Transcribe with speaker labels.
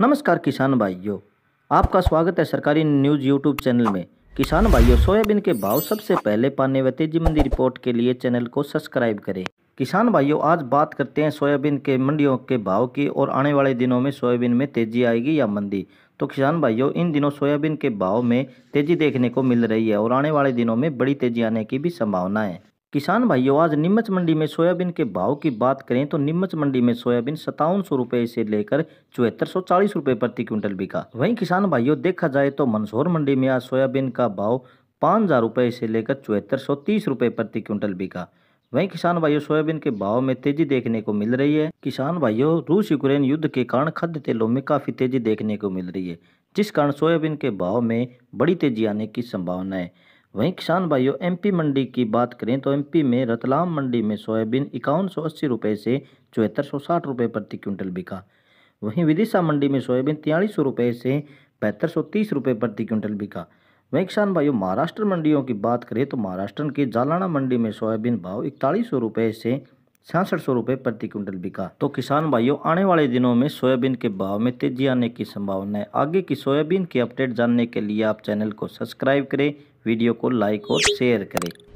Speaker 1: नमस्कार किसान भाइयों आपका स्वागत है सरकारी न्यूज़ यूट्यूब चैनल में किसान भाइयों सोयाबीन के भाव सबसे पहले पाने व तेजी मंदी रिपोर्ट के लिए चैनल को सब्सक्राइब करें किसान भाइयों आज बात करते हैं सोयाबीन के मंडियों के भाव की और आने वाले दिनों में सोयाबीन में तेजी आएगी या मंदी तो किसान भाइयों इन दिनों सोयाबीन के भाव में तेजी देखने को मिल रही है और आने वाले दिनों में बड़ी तेजी आने की भी संभावना है किसान भाइयों आज नीमच मंडी में सोयाबीन के भाव की बात करें तो नीमच मंडी में सोयाबीन सतावन सौ रुपए से लेकर चौहत्तर सौ चालीस रुपए प्रति क्विंटल बिका वहीं किसान भाइयों देखा जाए तो मंदसौर मंडी में आज सोयाबीन का भाव पाँच हज़ार रुपये से लेकर चौहत्तर सौ तीस रूपए प्रति क्विंटल बिका वहीं किसान भाइयों सोयाबीन के भाव में तेजी देखने को मिल रही है किसान भाइयों रूस यूक्रेन युद्ध के कारण खाद्य तेलों में काफ़ी तेजी देखने को मिल रही है जिस कारण सोयाबीन के भाव में बड़ी तेजी आने की संभावना है वहीं किसान भाइयों एमपी मंडी की बात करें तो एमपी में रतलाम मंडी में सोयाबीन इक्यावन सौ अस्सी रुपये से चौहत्तर सौ साठ रुपये प्रति क्विंटल बिका वहीं विदिशा मंडी में सोयाबीन तिरालीस सौ रुपये से बहत्तर सौ तीस रुपये प्रति क्विंटल बिका वहीं किसान भाइयों महाराष्ट्र मंडियों की बात करें तो महाराष्ट्र के जालाना मंडी में सोयाबीन भाव इकतालीस सौ रुपये से छियासठ सौ रुपये प्रति क्विंटल बिका तो किसान भाइयों आने वाले दिनों में सोयाबीन के भाव में तेजी आने की संभावना है आगे की सोयाबीन की अपडेट जानने के लिए आप चैनल को सब्सक्राइब करें वीडियो को लाइक और शेयर करें